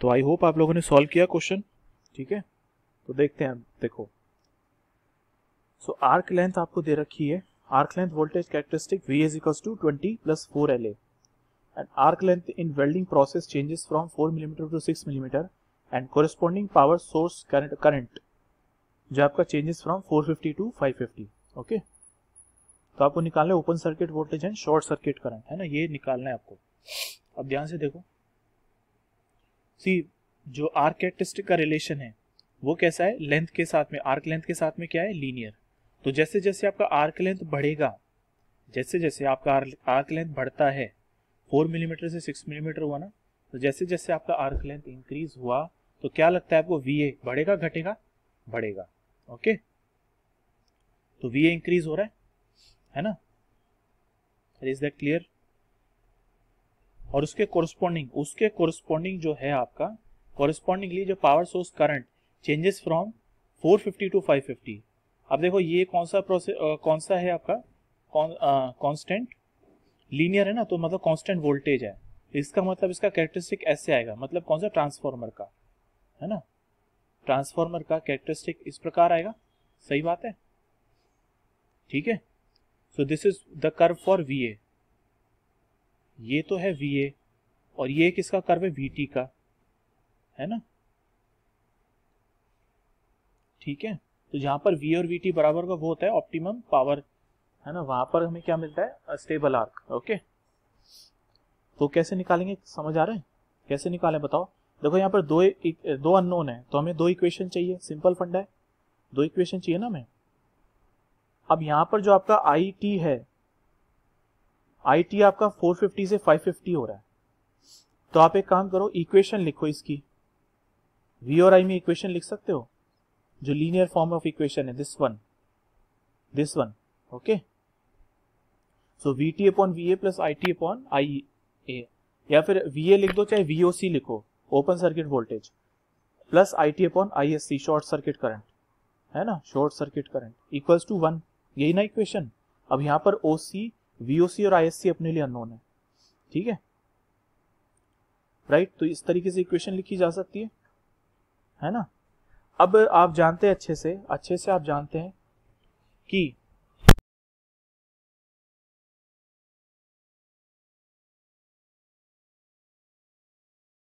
तो I hope आप लोगों ने सॉल्व किया क्वेश्चन ठीक है तो देखते हैं देखो सो आर्क लेंथ आपको दे रखी है arc length voltage characteristic V is equal to twenty plus four L and arc length in welding process changes from four millimetre to six millimetre and corresponding power source current जो आपका changes from 450 to 550 okay तो आपको निकालना है open circuit voltage and short circuit current है ना ये निकालना है आपको अब ध्यान से देखो सी जो आर्क कैरेक्टरिस्टिक का रिलेशन है वो कैसा है लेंथ के साथ में आर्क लेंथ के साथ में क्या है लीनियर तो जैसे जैसे आपका आर्क लेंथ बढ़ेगा जैसे जैसे आपका आर्क लेंथ बढ़ता है फोर मिलीमीटर mm से सिक्स मिलीमीटर mm हुआ ना तो जैसे जैसे आपका आर्क लेंथ इंक्रीज हुआ तो क्या लगता है आपको वी बढ़ेगा घटेगा बढ़ेगा ओके तो वी इंक्रीज हो रहा है है ना इज दैट क्लियर और उसके कोरस्पॉन्डिंग उसके कोरस्पॉन्डिंग जो है आपका कोरस्पोंडिंगली जो power source current changes from 450 to 550 अब देखो ये कौन सा प्रोसेस कौन सा है आपका कांस्टेंट लीनियर है ना तो मतलब कांस्टेंट वोल्टेज है इसका मतलब इसका कैरेक्टरिस्टिक ऐसे आएगा मतलब कौन सा ट्रांसफॉर्मर का है ना ट्रांसफॉर्मर का कैरेक्टरिस्टिक इस प्रकार आएगा सही बात है ठीक है so this is the curve for V A ये तो है वी ए और ये किसका कर्व है वी टी का है ना ठीक है तो जहां पर वी और वी टी बराबर का वो होता है ऑप्टिमम पावर है ना वहां पर हमें क्या मिलता है स्टेबल आर्क ओके तो कैसे निकालेंगे समझ आ रहे हैं कैसे निकालें बताओ देखो यहाँ पर दो दो अननोन है तो हमें दो इक्वेशन चाहिए सिंपल फंडा है दो इक्वेशन चाहिए ना हमें अब यहाँ पर जो आपका आई टी है आई आपका 450 से 550 हो रहा है तो आप एक काम करो इक्वेशन लिखो इसकी वी और आई में इक्वेशन लिख सकते हो जो लीनियर फॉर्म ऑफ इक्वेशन है this one this one okay so V T upon V A plus I T upon I A या फिर वी ए लिख दो चाहे वी ओ सी लिखो open circuit voltage plus I T upon I S C short circuit current है ना short circuit current equals to one यही ना इक्वेशन अब यहां पर ओ सी वीओसी और आईएससी अपने लिए अननोन है ठीक है राइट तो इस तरीके से इक्वेशन लिखी जा सकती है है ना अब आप जानते हैं अच्छे से अच्छे से आप जानते हैं कि